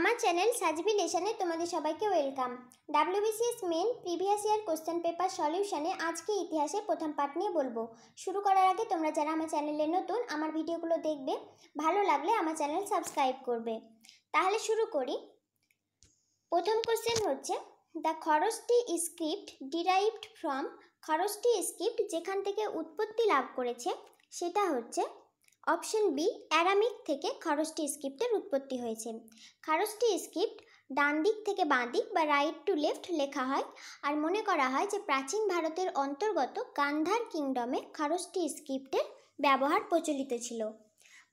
আমার চ্যানেল সাজবি নেশানে তোমাদের সবাইকে welcome WBCS main previous year question paper সলিউশনে আজকে ইতিহাসে প্রথম পাঠ নিয়ে বলবো শুরু করার আগে তোমরা যারা আমার চ্যানেলে নতুন আমার ভিডিওগুলো দেখবে ভালো লাগলে আমার চ্যানেল সাবস্ক্রাইব করবে তাহলে শুরু করি প্রথম কোশ্চেন হচ্ছে the Kharosthi script derived from Kharosthi script যেখান থেকে উৎপত্তি লাভ করেছে সেটা হচ্ছে অপশন বি অ্যারামিক থেকে খারস্টি স্ক্রিপ্টের উৎপত্তি হয়েছে খারস্টি স্ক্রিপ্ট ডান দিক থেকে বাঁ দিক বা রাইট টু লেফট লেখা হয় আর মনে করা হয় যে প্রাচীন ভারতের অন্তর্গত গান্ধার কিংডমে খারস্টি স্ক্রিপ্টের ব্যবহার প্রচলিত ছিল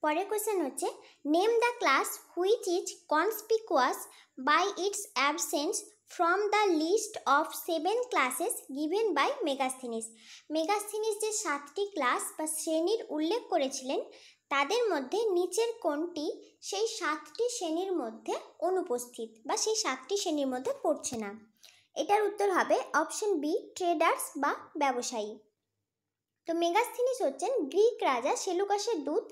পরের কোয়েশ্চেন হচ্ছে name the class which is conspicuous by its absence from the list of seven classes given by Megasthenes Megasthenes যে সাতটি ক্লাস বা শ্রেণীর উল্লেখ করেছিলেন তাদের মধ্যে নিচের কোনটি সেই সাতটি শ্রেণীর মধ্যে অনুপস্থিত বা সেই সাতটি শ্রেণীর মধ্যে পড়ছে না এটার উত্তর হবে অপশন বি ট্রেডার্স বা ব্যবসায়ী তো মেগাস্থিনিস হচ্ছেন গ্রিক রাজা সেলুকাসের দূত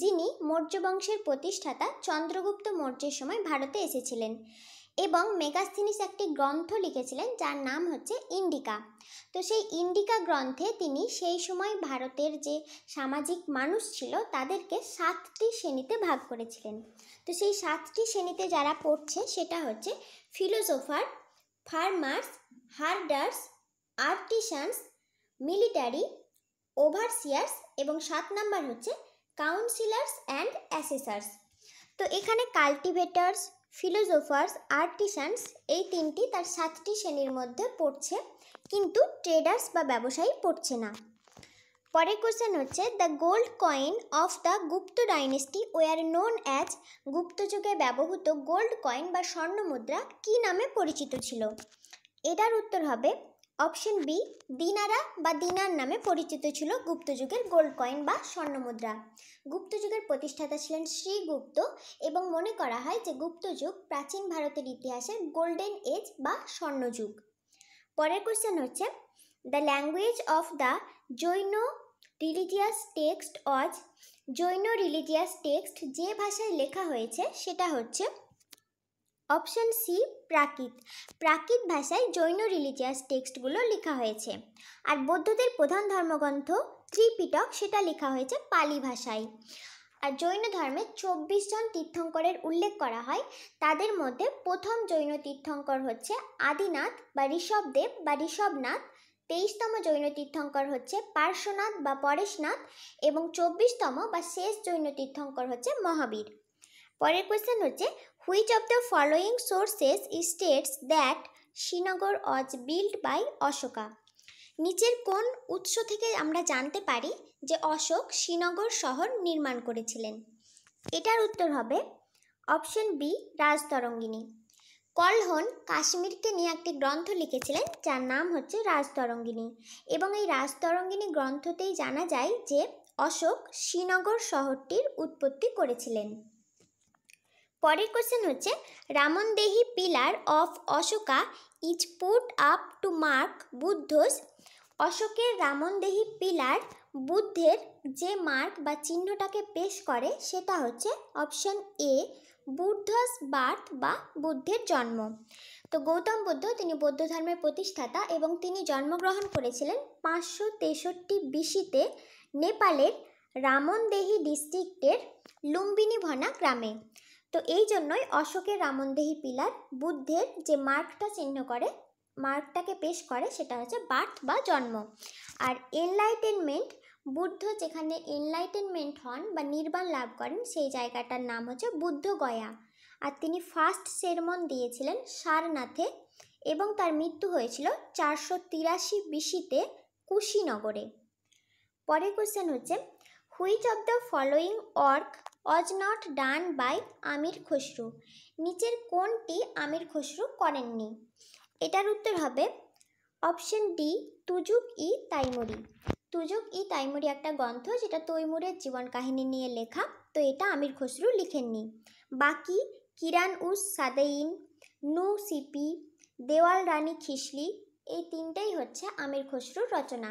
যিনি মৌর্য বংশের প্রতিষ্ঠাতা চন্দ্রগুপ্ত মৌর্যের সময় ভারতে এসেছিলেন এবং মেগাস্থিনিস একটি গ্রন্থ লিখেছিলেন যার নাম হচ্ছে ইন্ডিকা তো সেই ইন্ডিকা গ্রন্থে তিনি সেই সময় ভারতের যে সামাজিক মানুষ ছিল তাদেরকে সাতটি শ্রেণীতে ভাগ করেছিলেন তো সেই সাতটি শ্রেণীতে যারা পড়ছে সেটা হচ্ছে philosophers farmers herders artisans military overseers এবং সাত নাম্বার হচ্ছে কাউন্সিলার্স অ্যান্ড অ্যাসেসার্স তো এখানে কাল্টিভেটার্স ফিলোজোফার্স আর্টিসানস এই তিনটি তার সাতটি শ্রেণীর মধ্যে পড়ছে কিন্তু ট্রেডার্স বা ব্যবসায়ী পড়ছে না পরের কোশ্চেন হচ্ছে the gold coin of the Gupta dynasty were known as গুপ্তযুগে ব্যবহৃত গোল্ড কয়েন বা স্বর্ণ মুদ্রা কী নামে পরিচিত ছিল এটার উত্তর হবে অপশন বি দিনারা বা দিনার নামে পরিচিত ছিল গুপ্তযুগের গোল্ড কয়েন বা স্বর্ণমুদ্রা গুপ্তযুগের প্রতিষ্ঠাতা ছিলেন শ্রীগুপ্ত এবং মনে করা হয় যে গুপ্তযুগ প্রাচীন ভারতের ইতিহাসের গোল্ডেন এজ বা স্বর্ণযুগ পরের কোশ্চেন হচ্ছে the language of the Jain religious text as Jain religious text যে ভাষায় লেখা হয়েছে সেটা হচ্ছে অপশন সি প্রাকৃত প্রাকৃত ভাষায় জৈন রিলিজিয়াস টেক্সটগুলো লেখা হয়েছে আর বৌদ্ধদের প্রধান ধর্মগ্রন্থ ত্রিপিটক সেটা লেখা হয়েছে পালি ভাষায় আর জৈন ধর্মে চব্বিশ জন তীর্থঙ্করের উল্লেখ করা হয় তাদের মধ্যে প্রথম জৈন তীর্থঙ্কর হচ্ছে আদিনাথ বা ঋষভদেব বা ঋষভনাথ তেইশতম জৈন তীর্থঙ্কর হচ্ছে পার্শ্বনাথ বা পরেশনাথ এবং চব্বিশতম বা শেষ জৈন তীর্থঙ্কর হচ্ছে মহাবীর পরের কোয়েশ্চেন হচ্ছে Which of the following sources states that Srinagar was build by Ashoka নিচের কোন উৎস থেকে আমরা জানতে পারি যে অশোক শ্রীনগর শহর নির্মাণ করেছিলেন এটার উত্তর হবে অপশন বি রাজতরঙ্গিনী কলহন কাশ্মীরকে নিয়ে একটি গ্রন্থ লিখেছিলেন যার নাম হচ্ছে রাজতরঙ্গিনী এবং এই রাজতরঙ্গিনী গ্রন্থতেই জানা যায় যে অশোক শ্রীনগর শহরটির উৎপত্তি করেছিলেন পরের কোশ্চেন হচ্ছে Rummindei pillar of Ashoka is put up to mark Buddha's অশোকের রামনদেহি পিলার বুদ্ধের যে মার্ক বা চিহ্নটাকে পেশ করে সেটা হচ্ছে অপশন এ বুদ্ধস বার্থ বা বুদ্ধের জন্ম তো গৌতম বুদ্ধ তিনি বৌদ্ধ ধর্মের প্রতিষ্ঠাতা এবং তিনি জন্মগ্রহণ করেছিলেন পাঁচশো তেষট্টি বিশিতে নেপালের রামনদেহি ডিস্ট্রিক্টের ভনা গ্রামে তো এই জন্যই অশোকের রামনদেহী পিলার বুদ্ধের যে মার্কটা চিহ্ন করে মার্কটাকে পেশ করে সেটা হচ্ছে বার্থ বা জন্ম আর এনলাইটেনমেন্ট বুদ্ধ যেখানে এনলাইটেনমেন্ট হন বা নির্বাণ লাভ করেন সেই জায়গাটার নাম হচ্ছে বুদ্ধগয়া আর তিনি ফার্স্ট সেরমন দিয়েছিলেন সারনাথে এবং তার মৃত্যু হয়েছিল চারশো তিরাশি বিশিতে কুশিনগরে পরের কোশ্চেন হচ্ছে which of the following work was not done by Amir Khusro নিচের কোনটি আমির খসরু করেননি এটার উত্তর হবে অপশন ডি তুজুক ই তাইমুরি তুজুক ই তাইমুরি একটা গ্রন্থ যেটা তৈমুরের জীবন কাহিনী নিয়ে লেখা তো এটা আমির খসরু লিখেননি বাকি কিরান উস সাদেইন নু সিপি দেওয়াল রানী খিসলি এই তিনটাই হচ্ছে আমির খসরুর রচনা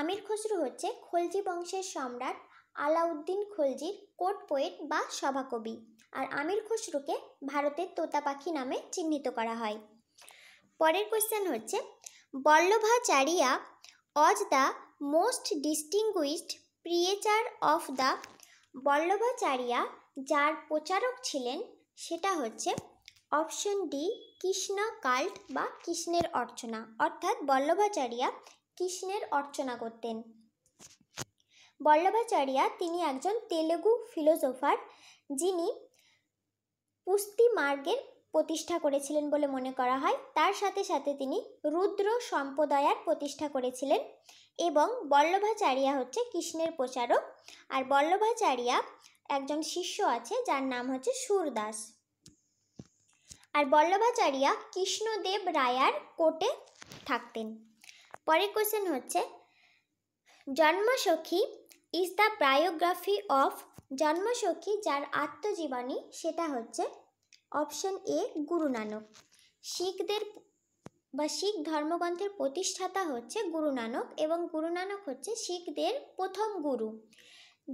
আমির খসরু হচ্ছে খলজি বংশের সম্রাট আলাউদ্দিন খলজির কোর্ট পোয়েট বা সভাকবি আর আমির খসরুকে ভারতের তোতা পাখি নামে চিহ্নিত করা হয় পরের কোয়েশ্চেন হচ্ছে Vallabhacharya as the most distinguished preacher of the Vallabhacharya যার প্রচারক ছিলেন সেটা হচ্ছে অপশন ডি কৃষ্ণ কাল্ট বা কৃষ্ণের অর্চনা অর্থাৎ বল্লভাচারিয়া কৃষ্ণের অর্চনা করতেন বল্লভাচার্যা তিনি একজন তেলেগু ফিলোসোফার যিনি পুস্তি মার্গের প্রতিষ্ঠা করেছিলেন বলে মনে করা হয় তার সাথে সাথে তিনি রুদ্র সম্প্রদায়ার প্রতিষ্ঠা করেছিলেন এবং বল্লভাচারিয়া হচ্ছে কৃষ্ণের প্রচারক আর বল্লভাচারিয়া একজন শিষ্য আছে যার নাম হচ্ছে সুরদাস আর বল্লভাচারিয়া কৃষ্ণদেব রায়ার কোটে থাকতেন পরের কোশ্চেন হচ্ছে Janamsakhi is the biography of Janamsakhi যার আত্মজীবনী সেটা হচ্ছে অপশন এ গুরু নানক শিখদের বা শিখ ধর্মগ্রন্থের প্রতিষ্ঠাতা হচ্ছে গুরু নানক এবং গুরু নানক হচ্ছে শিখদের প্রথম গুরু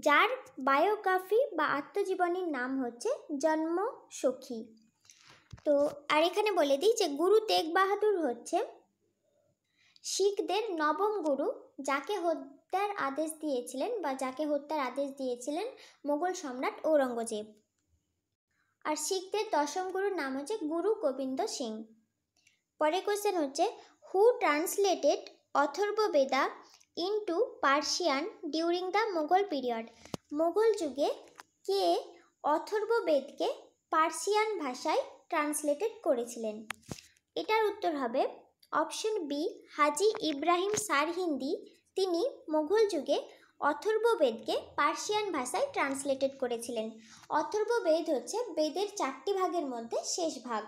যার বায়োগ্রাফি বা আত্মজীবনীর নাম হচ্ছে জন্ম সখী তো আর এখানে বলে দিই যে গুরু তেগ বাহাদুর হচ্ছে শিখদের নবম গুরু যাকে হত্যার আদেশ দিয়েছিলেন বা যাকে হত্যার আদেশ দিয়েছিলেন মোগল সম্রাট ঔরঙ্গজেব আর শিখদের দশম গুরুর নাম হচ্ছে গুরু গোবিন্দ সিং পরের কোয়েশ্চেন হচ্ছে who translated Atharvaveda into Persian during the Mughal period Mughal যুগে কে অথর্ববেদকে পার্সিয়ান ভাষায় ট্রান্সলেটেড করেছিলেন এটার উত্তর হবে option B Haji Ibrahim Sirhindi তিনি মোঘল যুগে অথর্ববেদকে পার্সিয়ান ভাষায় ট্রান্সলেটেড করেছিলেন অথর্ববেদ হচ্ছে বেদের চারটি ভাগের মধ্যে শেষ ভাগ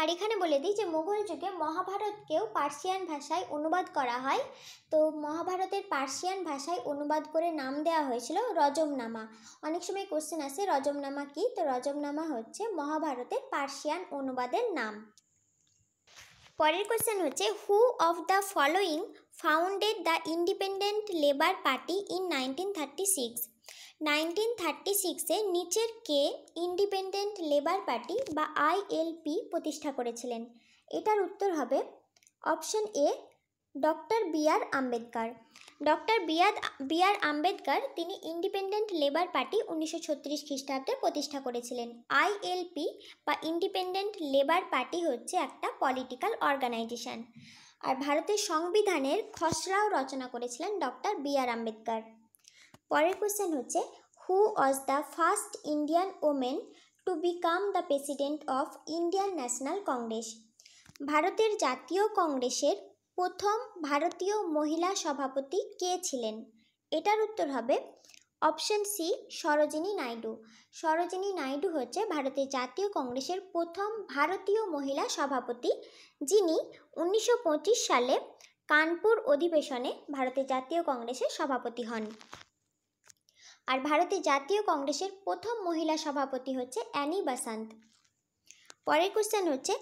আর এখানে বলে দিই যে মুঘল যুগে মহাভারতকেও পার্সিয়ান ভাষায় অনুবাদ করা হয় তো মহাভারতের পার্সিয়ান ভাষায় অনুবাদ করে নাম দেওয়া হয়েছিল রজমনামা অনেক সময় কোশ্চেন আসে রজমনামা কি তো রজমনামা হচ্ছে মহাভারতের পার্সিয়ান অনুবাদের নাম পরের কোশ্চেন হচ্ছে who of the following founded the Independent Labour Party in 1936. 1936 এ নিচের কে ইন্ডিপেন্ডেন্ট লেবার পার্টি বা আইএলপি প্রতিষ্ঠা করেছিলেন এটার উত্তর হবে option A doctor B R Ambedkar doctor B B R Ambedkar তিনি ইন্ডিপেন্ডেন্ট লেবার পার্টি উনিশশো ছত্রিশ খ্রিস্টাব্দে প্রতিষ্ঠা করেছিলেন আইএলপি বা ইন্ডিপেন্ডেন্ট লেবার পার্টি হচ্ছে একটা পলিটিক্যাল অর্গানাইজেশান আর ভারতের সংবিধানের খসড়াও রচনা করেছিলেন ডক্টর বি আর আম্বেদকর পরের কোশ্চেন হচ্ছে who was the first Indian women to become the president of Indian National Congress ভারতের জাতীয় কংগ্রেসের প্রথম ভারতীয় মহিলা সভাপতি কে ছিলেন এটার উত্তর হবে অপশন সি সরোজিনী নাইডু সরোজিনী নাইডু হচ্ছে ভারতের জাতীয় কংগ্রেসের প্রথম ভারতীয় মহিলা সভাপতি যিনি উনিশশো সালে কানপুর অধিবেশনে ভারতের জাতীয় কংগ্রেসের সভাপতি হন আর ভারতের জাতীয় কংগ্রেসের প্রথম মহিলা সভাপতি হচ্ছে অ্যানি বাসান্ত পরের কোশ্চেন হচ্ছে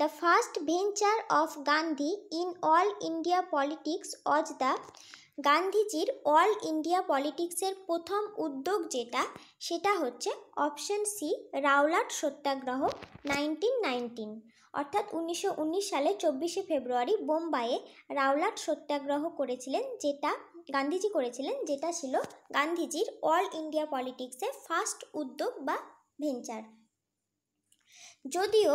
the first venture of Gandhi in all India politics as the গান্ধীজির অল ইন্ডিয়া পলিটিক্সের প্রথম উদ্যোগ যেটা সেটা হচ্ছে option C Rowlatt Satyagraha nineteen nineteen অর্থাৎ উনিশশো সালে চব্বিশে ফেব্রুয়ারি বোম্বাইয়ে রাওলাট সত্যাগ্রহ করেছিলেন যেটা গান্ধীজি করেছিলেন যেটা ছিল গান্ধীজির অল ইন্ডিয়া পলিটিক্সে ফার্স্ট উদ্যোগ বা ভেঞ্চার যদিও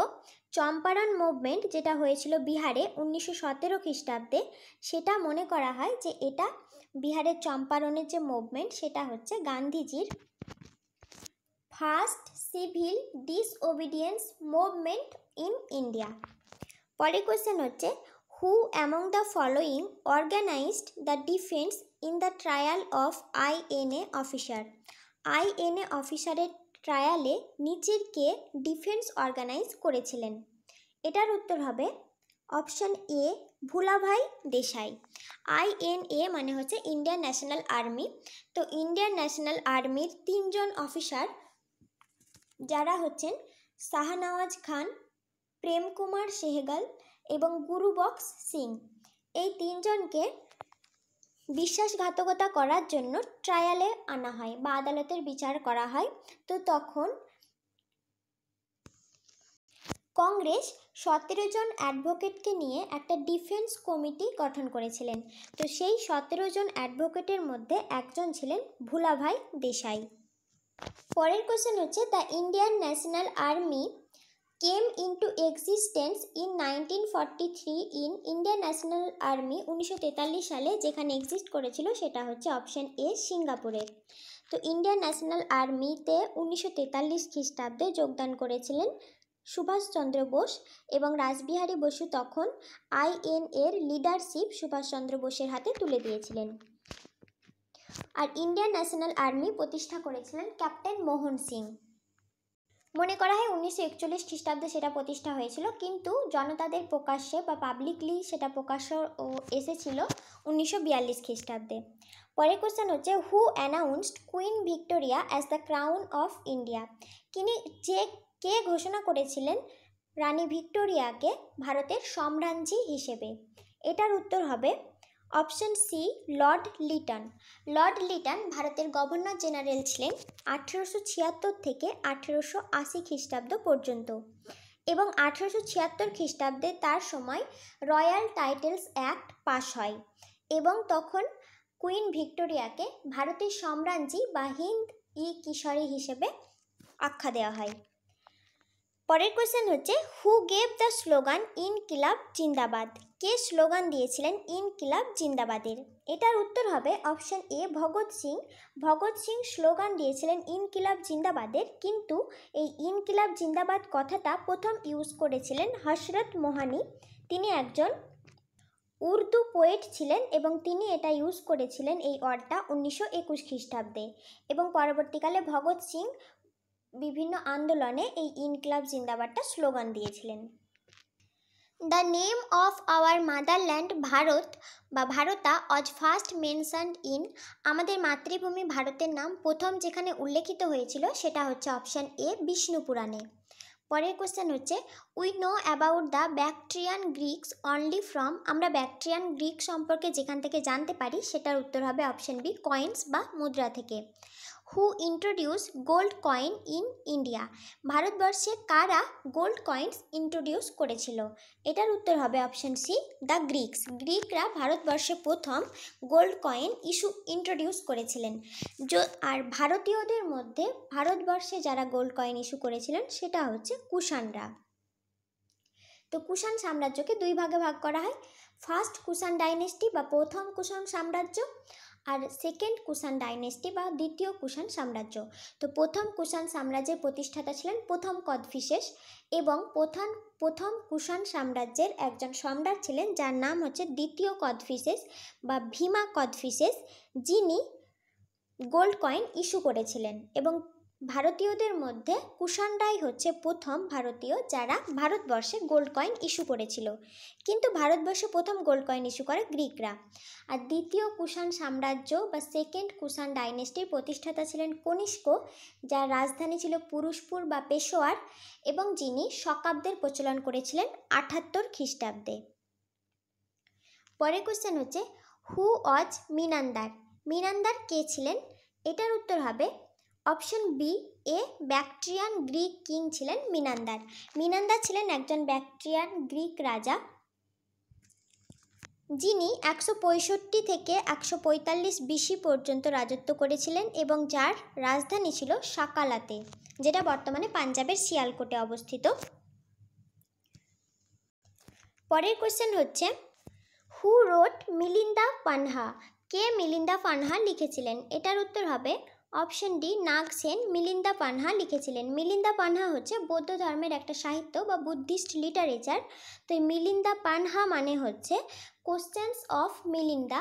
চম্পারণ মুভমেন্ট যেটা হয়েছিল বিহারে উনিশশো সতেরো খ্রিস্টাব্দে সেটা মনে করা হয় যে এটা বিহারের চম্পারণের যে মুভমেন্ট সেটা হচ্ছে গান্ধীজির first civil disobedience movement in India পরের কোয়েশ্চেন হচ্ছে who among the following organised the defence in the trial of INA officer INA অফিসারের ট্রায়ালে নিচের কে ডিফেন্স অর্গানাইজ করেছিলেন এটার উত্তর হবে option A Bhulabhai Desai INA মানে হচ্ছে ইন্ডিয়ান ন্যাশনাল আর্মি তো ইন্ডিয়ান ন্যাশনাল আর্মির তিনজন অফিসার যারা হচ্ছেন শাহনওয়াজ খান প্রেম কুমার সেহগাল এবং গুরুবক্স সিং এই তিনজনকে বিশ্বাসঘাতকতা করার জন্য ট্রায়ালে আনা হয় বা আদালতের বিচার করা হয় তো তখন কংগ্রেস সতেরো জন অ্যাডভোকেটকে নিয়ে একটা ডিফেন্স কমিটি গঠন করেছিলেন তো সেই সতেরো জন অ্যাডভোকেটের মধ্যে একজন ছিলেন ভুলাভাই দেশাই পরের কোশ্চেন হচ্ছে the Indian National Army came into existence in nineteen forty three in Indian National Army উনিশশো সালে যেখানে এক্সিস্ট করেছিল সেটা হচ্ছে অপশান এ সিঙ্গাপুরে তো ইন্ডিয়ান ন্যাশনাল আর্মিতে উনিশশো তেতাল্লিশ খ্রিস্টাব্দে যোগদান করেছিলেন সুভাষচন্দ্র বোস এবং রাসবিহারী বসু তখন আইএনএর লিডারশিপ সুভাষচন্দ্র বোসের হাতে তুলে দিয়েছিলেন আর ইন্ডিয়ান ন্যাশনাল আর্মি প্রতিষ্ঠা করেছিলেন ক্যাপ্টেন মোহন সিং মনে করা হয় উনিশশো একচল্লিশ খ্রিস্টাব্দে সেটা প্রতিষ্ঠা হয়েছিল কিন্তু জনতাদের প্রকাশ্যে বা পাবলিকলি সেটা প্রকাশ্য এসেছিল উনিশশো বিয়াল্লিশ খ্রিস্টাব্দে পরের কোশ্চেন হচ্ছে who announced Queen Victoria as the crown of India তিনি যে কে ঘোষণা করেছিলেন রানী ভিক্টোরিয়াকে ভারতের সম্রাঞ্জি হিসেবে এটার উত্তর হবে option C Lord Lytton Lord Lytton ভারতের গভর্নর জেনারেল ছিলেন আঠেরোশো ছিয়াত্তর থেকে আঠেরোশো আশি খ্রিস্টাব্দ পর্যন্ত এবং আঠেরোশো ছিয়াত্তর খ্রিস্টাব্দে তার সময় রয়্যাল টাইটেলস অ্যাক্ট পাশ হয় এবং তখন কুইন ভিক্টোরিয়াকে ভারতের সম্রাজ্ঞী বা হিন্দ ই কিশোরী হিসেবে আখ্যা দেওয়া হয় পরের কোয়েশ্চেন হচ্ছে who gave the slogan Inquilab Zindabad কে স্লোগান দিয়েছিলেন ইনকিলাব জিন্দাবাদের এটার উত্তর হবে option A Bhagat Singh Bhagat Singh slogan দিয়েছিলেন ইনকিলাব জিন্দাবাদের কিন্তু এই ইনকিলাব জিন্দাবাদ কথাটা প্রথম ইউজ করেছিলেন হসরত মোহানি তিনি একজন উর্দু পোয়েট ছিলেন এবং তিনি এটা ইউজ করেছিলেন এই অর্ডটা উনিশশো একুশ খ্রিস্টাব্দে এবং পরবর্তীকালে ভগৎ সিং বিভিন্ন আন্দোলনে এই ইনকিলাব জিন্দাবাদটা স্লোগান দিয়েছিলেন the name of our motherland Bharat বা ভারতা অজ ফার্স্ট মেনশন ইন আমাদের মাতৃভূমি ভারতের নাম প্রথম যেখানে উল্লেখিত হয়েছিল সেটা হচ্ছে অপশান এ বিষ্ণু পুরাণে পরের কোশ্চেন হচ্ছে we know about the Bactrian Greeks only from আমরা ব্যাকট্রিয়ান গ্রিক সম্পর্কে যেখান থেকে জানতে পারি সেটার উত্তর হবে অপশান বি কয়েন্স বা মুদ্রা থেকে who introduce gold coin in India ভারতবর্ষে কারা গোল্ড কয়েন্স ইন্ট্রোডিউস করেছিল এটার উত্তর হবে অপশান সি দ্য গ্রিকস গ্রিকরা ভারতবর্ষে প্রথম গোল্ড কয়েন ইস্যু ইন্ট্রোডিউস করেছিলেন আর ভারতীয়দের মধ্যে ভারতবর্ষে যারা গোল্ড কয়েন ইস্যু করেছিলেন সেটা হচ্ছে কুষাণরা তো কুষাণ সাম্রাজ্যকে দুই ভাগে ভাগ করা হয় ফার্স্ট কুষাণ ডাইনেস্টি বা প্রথম কুষাণ সাম্রাজ্য আর সেকেন্ড কুষাণ ডাইনেস্টি বা দ্বিতীয় কুষাণ সাম্রাজ্য তো প্রথম কুষাণ সাম্রাজ্যের প্রতিষ্ঠাতা ছিলেন প্রথম কদফিশেষ এবং প্রথম প্রথম কুষাণ সাম্রাজ্যের একজন সম্রাট ছিলেন যার নাম হচ্ছে দ্বিতীয় কদফিশেষ বা ভীমা কদফিশেষ যিনি গোল্ড কয়েন ইস্যু করেছিলেন এবং ভারতীয়দের মধ্যে কুষাণ রায় হচ্ছে প্রথম ভারতীয় যারা ভারতবর্ষে গোল্ড কয়েন ইস্যু করেছিল কিন্তু ভারতবর্ষে প্রথম গোল্ড কয়েন ইস্যু করে গ্রিকরা আর দ্বিতীয় কুষাণ সাম্রাজ্য বা সেকেন্ড কুষাণ ডাইনেস্টির প্রতিষ্ঠাতা ছিলেন কনিষ্ক যার রাজধানী ছিল পুরুষপুর বা পেশোয়ার এবং যিনি শকাব্দের প্রচলন করেছিলেন আঠাত্তর খ্রিস্টাব্দে পরের কোশ্চেন হচ্ছে হু অজ মিনান্দার মিনান্দার কে ছিলেন এটার উত্তর হবে option B a Bactrian Greek king ছিলেন মিনান্দার মিনান্দার ছিলেন একজন ব্যাকট্রিয়ান গ্রিক রাজা যিনি একশো পঁয়ষট্টি থেকে একশো পঁয়তাল্লিশ পর্যন্ত রাজত্ব করেছিলেন এবং যার রাজধানী ছিল সাকালাতে যেটা বর্তমানে পাঞ্জাবের শিয়ালকোটে অবস্থিত পরের কোশ্চেন হচ্ছে হু রোড মিলিন্দা পানহা কে মিলিন্দা পানহা লিখেছিলেন এটার উত্তর হবে option D Nagasena Milinda Panha লিখেছিলেন মিলিন্দা পানহা হচ্ছে বৌদ্ধ ধর্মের একটা সাহিত্য বা বুদ্ধিস্ট লিটারেচার তো এই মিলিন্দা পানহা মানে হচ্ছে কোশ্চেন্স অফ মিলিন্দা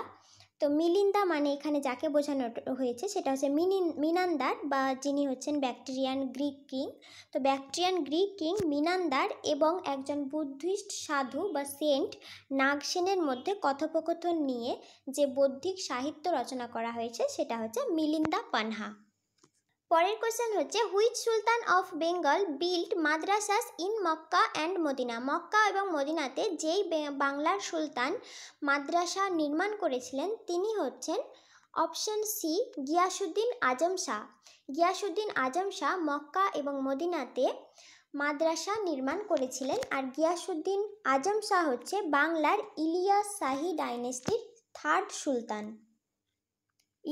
তো মিলিন্দা মানে এখানে যাকে বোঝানো হয়েছে সেটা হচ্ছে মিনিন মিনান্দার বা যিনি হচ্ছেন ব্যাকটেরিয়ান গ্রিক কিং তো ব্যাকটেরিয়ান গ্রিক কিং মিনান্দার এবং একজন বুদ্ধিস্ট সাধু বা সেন্ট নাগসেনের মধ্যে কথোপকথন নিয়ে যে বৌদ্ধিক সাহিত্য রচনা করা হয়েছে সেটা হচ্ছে মিলিন্দা পানহা পরের কোয়েশ্চেন হচ্ছে which sultan of Bengal build madrasas in Mecca and Medina Mecca এবং মদিনাতে যেই বাংলার সুলতান মাদ্রাসা নির্মাণ করেছিলেন তিনি হচ্ছেন option C Ghiyasuddin Azam Shah Ghiyasuddin Azam Shah Mecca এবং মদিনাতে মাদ্রাসা নির্মাণ করেছিলেন আর গিয়াসুদ্দিন আজম শাহ হচ্ছে বাংলার ইলিয়াস শাহী ডাইনেস্টির থার্ড সুলতান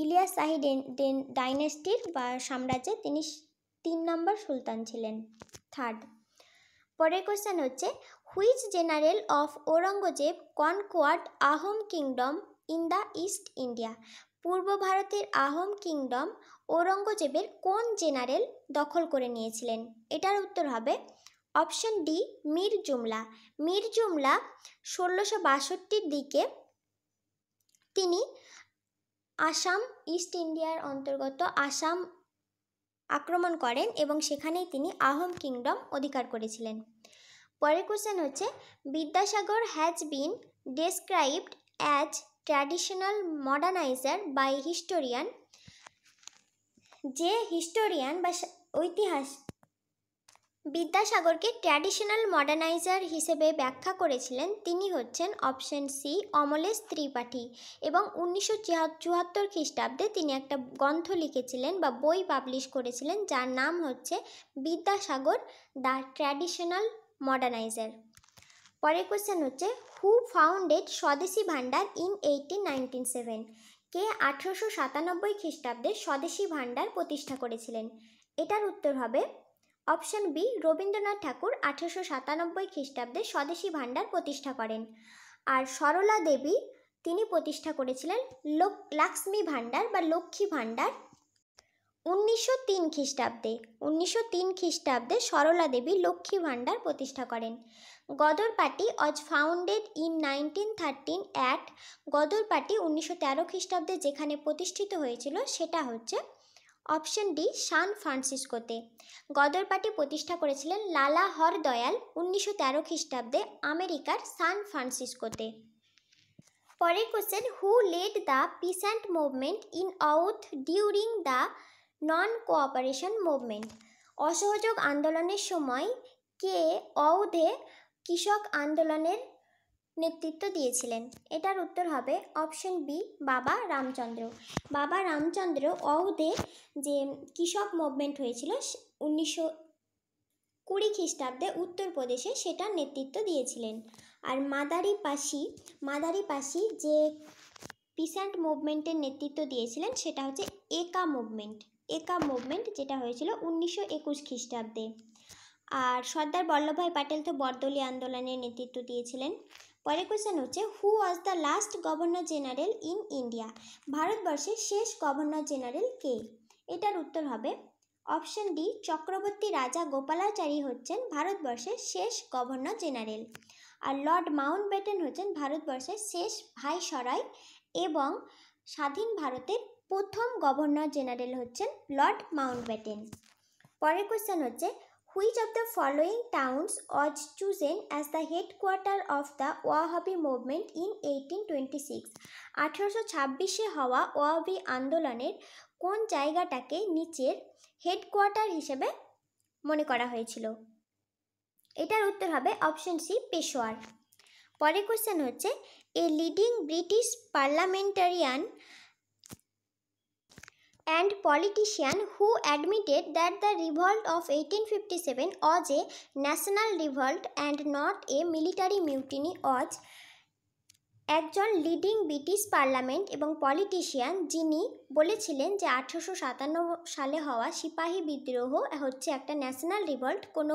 ইলিয়াস শাহি ডাইনেস্টির বা সাম্রাজ্যে তিনি তিন নম্বর সুলতান ছিলেন থার্ড পরের কোয়েশ্চেন হচ্ছে which general of Aurangzeb conquered Ahom kingdom in the east India পূর্ব ভারতের আহোম কিংডম ঔরঙ্গজেবের কোন জেনারেল দখল করে নিয়েছিলেন এটার উত্তর হবে অপশন ডি মীর জুমলা মীর জুমলা ষোলোশো বাষট্টির দিকে তিনি আসাম ইস্ট ইন্ডিয়ার অন্তর্গত আসাম আক্রমণ করেন এবং সেখানেই তিনি আহোম কিংডম অধিকার করেছিলেন পরের কোশ্চেন হচ্ছে Vidyasagar has been described as traditional moderniser by historian যে হিস্টোরিয়ান বা ঐতিহাস বিদ্যাসাগরকে ট্র্যাডিশনাল মডার্নাইজার হিসেবে ব্যাখ্যা করেছিলেন তিনি হচ্ছেন অপশন সি অমলেশ ত্রিপাঠী এবং উনিশশো চুয়াত্তর খ্রিস্টাব্দে তিনি একটা গ্রন্থ লিখেছিলেন বা বই পাবলিশ করেছিলেন যার নাম হচ্ছে বিদ্যাসাগর দ্য ট্র্যাডিশনাল মডার্নাইজার পরের কোয়েশ্চেন হচ্ছে who founded Swadeshi Bhandar in eighteen ninety seven কে আঠেরোশো সাতানব্বই খ্রিস্টাব্দে স্বদেশী ভাণ্ডার প্রতিষ্ঠা করেছিলেন এটার উত্তর হবে অপশন বি রবীন্দ্রনাথ ঠাকুর আঠেরোশো সাতানব্বই খ্রিস্টাব্দে স্বদেশী ভাণ্ডার প্রতিষ্ঠা করেন আর সরলা দেবী তিনি প্রতিষ্ঠা করেছিলেন লোক লাক্ষ্মী ভাণ্ডার বা লক্ষ্মী ভাণ্ডার উনিশশো তিন খ্রিস্টাব্দে উনিশশো তিন খ্রিস্টাব্দে সরলা দেবী লক্ষ্মী ভাণ্ডার প্রতিষ্ঠা করেন Ghadar Party as founded in nineteen thirteen at Ghadar Party উনিশশো তেরো খ্রিস্টাব্দে যেখানে প্রতিষ্ঠিত হয়েছিল সেটা হচ্ছে অপশন ডি সান ফ্রান্সিসকোতে গদর পার্টি প্রতিষ্ঠা করেছিলেন লালা হরদয়াল উনিশশো তেরো খ্রিস্টাব্দে আমেরিকার সান ফ্রান্সিসকোতে পরের question who led the peasant movement in Awadh during the non cooperation movement অসহযোগ আন্দোলনের সময় কে অউধে কৃষক আন্দোলনের নেতৃত্ব দিয়েছিলেন এটার উত্তর হবে অপশন বি বাবা রামচন্দ্র বাবা রামচন্দ্র অউধে যে কৃষক মুভমেন্ট হয়েছিল উনিশশো কুড়ি খ্রিস্টাব্দে উত্তরপ্রদেশে সেটার নেতৃত্ব দিয়েছিলেন আর মাদারি পাশি মাদারি পাশি যে পিসেন্ট মুভমেন্টের নেতৃত্ব দিয়েছিলেন সেটা হচ্ছে একা মুভমেন্ট একা মুভমেন্ট যেটা হয়েছিল উনিশশো একুশ খ্রিস্টাব্দে আর সর্দার বল্লভভাই প্যাটেল তো বরদলি আন্দোলনের নেতৃত্ব দিয়েছিলেন পরের কোয়েশ্চেন হচ্ছে who was the last governor general in India ভারতবর্ষের শেষ গভর্নর জেনারেল কে এটার উত্তর হবে অপশন ডি চক্রবর্তী রাজা গোপালাচারী হচ্ছেন ভারতবর্ষের শেষ গভর্নর জেনারেল আর লর্ড মাউন্ট হচ্ছেন ভারতবর্ষের শেষ ভাই সরাই এবং স্বাধীন ভারতের প্রথম গভর্নর জেনারেল হচ্ছেন লর্ড মাউন্ট ব্যাটেন পরের কোয়েশ্চেন হচ্ছে Which of the following towns was chosen as the headquarter of the in movement twenty six আঠারোশো ছাব্বিশে হওয়া ওয়াহাবি আন্দোলনের কোন জায়গাটাকে নিচের হেডকোয়ার্টার হিসেবে মনে করা হয়েছিল এটার উত্তর হবে অপশন সি পেশোয়ার পরের কোশ্চেন হচ্ছে a leading British parliamentarian and politician who admitted that the revolt of 1857 was a national revolt and not a military mutiny was একজন লিডিং ব্রিটিশ পার্লামেন্ট এবং পলিটিশিয়ান যিনি বলেছিলেন যে আঠেরোশো সাতান্ন সালে হওয়া সিপাহী বিদ্রোহ হচ্ছে একটা ন্যাশনাল রিভল্ট কোনো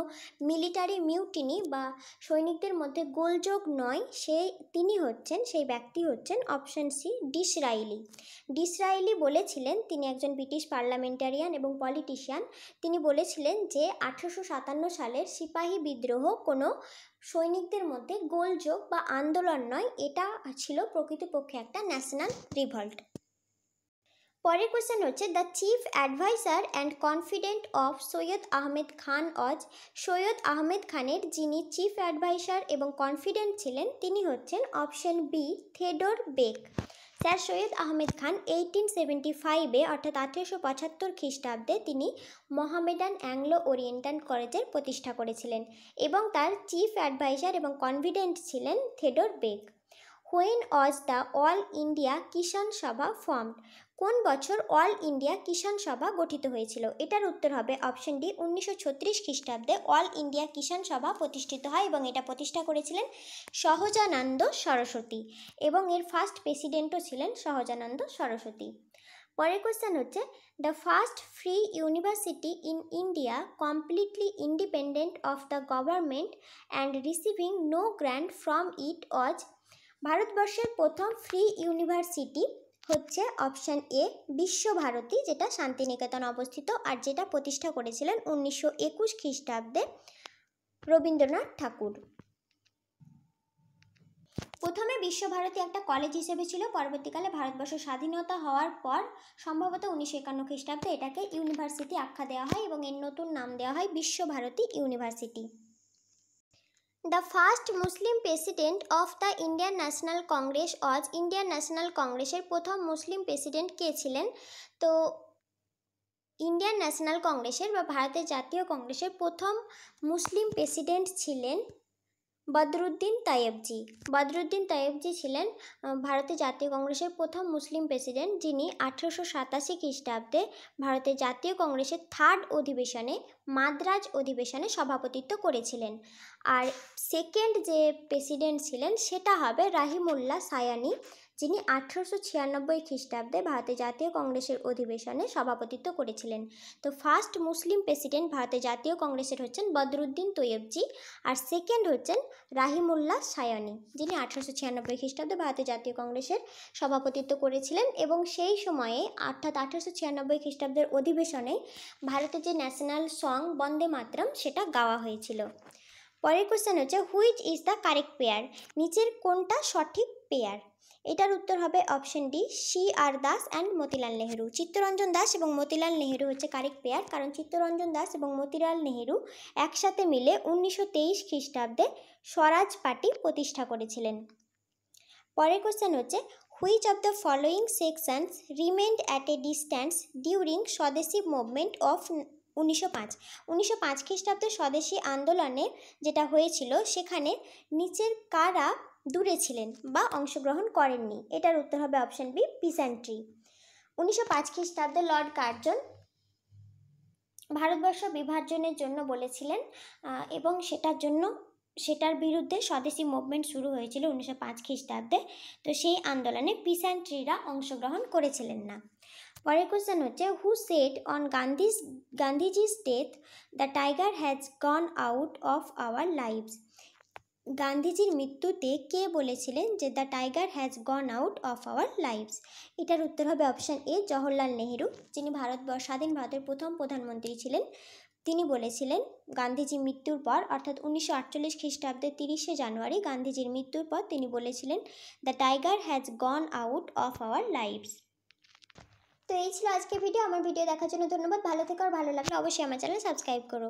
মিলিটারি মিউটিনি বা সৈনিকদের মধ্যে গোলযোগ নয় সে তিনি হচ্ছেন সেই ব্যক্তি হচ্ছেন অপশন সি ডিসরাইলি ডিসরাইলি বলেছিলেন তিনি একজন ব্রিটিশ পার্লামেন্টারিয়ান এবং পলিটিশিয়ান তিনি বলেছিলেন যে আঠেরোশো সাতান্ন সালের সিপাহী বিদ্রোহ কোনো সৈনিকদের মধ্যে গোলযোগ বা আন্দোলন নয় এটা ছিল প্রকৃতপক্ষে একটা ন্যাশনাল রিভল্ট পরের কোয়েশ্চেন হচ্ছে the chief adviser and confidant of Syed Ahmed Khan as Syed Ahmed খানের যিনি চিফ অ্যাডভাইসার এবং কনফিডেন্ট ছিলেন তিনি হচ্ছেন option B Theodore Beck Sir Syed Ahmed Khan eighteen seventy ফাইভে অর্থাৎ আঠেরোশো পঁচাত্তর খ্রিস্টাব্দে তিনি মহামেডান অ্যাংলো ওরিয়েন্টাল কলেজের প্রতিষ্ঠা করেছিলেন এবং তার চিফ অ্যাডভাইসার এবং কনভিডেন্ট ছিলেন Theodore Beck when was the all India Kisan Sabha formed কোন বছর অল ইন্ডিয়া কিষাণ সভা গঠিত হয়েছিল এটার উত্তর হবে অপশন ডি উনিশশো খ্রিস্টাব্দে অল ইন্ডিয়া কিষাণ সভা প্রতিষ্ঠিত হয় এবং এটা প্রতিষ্ঠা করেছিলেন সহজানন্দ সরস্বতী এবং এর ফার্স্ট প্রেসিডেন্টও ছিলেন সহজানন্দ সরস্বতী পরের কোশ্চেন হচ্ছে the first free university in India completely independent of the government and receiving no grant from it as ভারতবর্ষের প্রথম ফ্রি ইউনিভার্সিটি হচ্ছে অপশান এ বিশ্বভারতী যেটা শান্তিনিকেতন অবস্থিত আর যেটা প্রতিষ্ঠা করেছিলেন উনিশশো একুশ খ্রিস্টাব্দে রবীন্দ্রনাথ ঠাকুর প্রথমে বিশ্বভারতী একটা কলেজ হিসেবে ছিল পরবর্তীকালে ভারতবর্ষ স্বাধীনতা হওয়ার পর সম্ভবত উনিশশো একান্ন খ্রিস্টাব্দে এটাকে ইউনিভার্সিটি আখ্যা দেওয়া হয় এবং এর নতুন নাম দেওয়া হয় Visva Bharati university The first Muslim president of the Indian National Congress was Indian National কংগ্রেসের প্রথম মুসলিম প্রেসিডেন্ট কে ছিলেন তো ইন্ডিয়ান ন্যাশনাল কংগ্রেসের বা ভারতের জাতীয় কংগ্রেসের প্রথম মুসলিম প্রেসিডেন্ট ছিলেন বদরুদ্দিন তায়েবজি বদরুদ্দিন তায়েবজি ছিলেন ভারতের জাতীয় কংগ্রেসের প্রথম মুসলিম প্রেসিডেন্ট যিনি আঠেরোশো সাতাশি খ্রিস্টাব্দে ভারতের জাতীয় কংগ্রেসের থার্ড অধিবেশনে মাদ্রাজ অধিবেশনে সভাপতিত্ব করেছিলেন আর সেকেন্ড যে প্রেসিডেন্ট ছিলেন সেটা হবে রাহিমুল্লাহ সায়ানি যিনি আঠারোশো ছিয়ানব্বই খ্রিস্টাব্দে ভারতের জাতীয় কংগ্রেসের অধিবেশনে সভাপতিত্ব করেছিলেন তো ফার্স্ট মুসলিম প্রেসিডেন্ট ভারতের জাতীয় কংগ্রেসের হচ্ছেন বদরুদ্দিন তৈয়বজি আর সেকেন্ড হচ্ছেন রাহিমুল্লাহ সায়নি যিনি আঠারোশো ছিয়ানব্বই খ্রিস্টাব্দে ভারতের জাতীয় কংগ্রেসের সভাপতিত্ব করেছিলেন এবং সেই সময়ে অর্থাৎ আঠারোশো ছিয়ানব্বই খ্রিস্টাব্দের অধিবেশনে ভারতের যে ন্যাশনাল সং বন্দে মাতরম সেটা গাওয়া হয়েছিল পরের কোশ্চেন হচ্ছে which is the correct pair নিচের কোনটা সঠিক পেয়ার এটার উত্তর হবে option D C R Das and Motilal Nehru Chittaranjan Das এবং মতিলাল নেহেরু হচ্ছে কারেক্ট পেয়ার কারণ চিত্তরঞ্জন দাস এবং মতিলাল নেহেরু একসাথে মিলে উনিশশো তেইশ খ্রিস্টাব্দে স্বরাজ পার্টি প্রতিষ্ঠা করেছিলেন পরের কোশ্চেন হচ্ছে which of the following sections remained at a distance during Swadeshi movement of উনিশশো পাঁচ উনিশশো পাঁচ খ্রিস্টাব্দে স্বদেশী আন্দোলনে যেটা হয়েছিল সেখানে নিচের কারা দূরে ছিলেন বা অংশগ্রহণ করেননি এটার উত্তর হবে অপশান বি পিসেন্ট্রি উনিশশো পাঁচ খ্রিস্টাব্দে লর্ড কার্জন ভারতবর্ষ বিভাজনের জন্য বলেছিলেন এবং সেটার জন্য সেটার বিরুদ্ধে স্বদেশি মুভমেন্ট শুরু হয়েছিল উনিশশো পাঁচ খ্রিস্টাব্দে তো সেই আন্দোলনে পিসান্ট্রিরা অংশগ্রহণ করেছিলেন না পরের কোয়েশ্চেন হচ্ছে who said on Gandhi's Gandhiji's death the tiger has gone out of our lives গান্ধীজির মৃত্যুতে কে বলেছিলেন যে the tiger has gone out of our life এটার উত্তর হবে অপশান এ জওহরলাল নেহেরু যিনি ভারতবর্ষ স্বাধীন ভারতের প্রথম প্রধানমন্ত্রী ছিলেন তিনি বলেছিলেন গান্ধীজির মৃত্যুর পর অর্থাৎ উনিশশো আটচল্লিশ খ্রিস্টাব্দের তিরিশে জানুয়ারি গান্ধীজির মৃত্যুর পর তিনি বলেছিলেন the tiger has gone out of our lives তো এই ছিল আজকে ভিডিও আমার ভিডিও দেখার জন্য ধন্যবাদ ভালো থেকো আর ভালো লাগলে অবশ্যই আমার চ্যানেল সাবস্ক্রাইব করো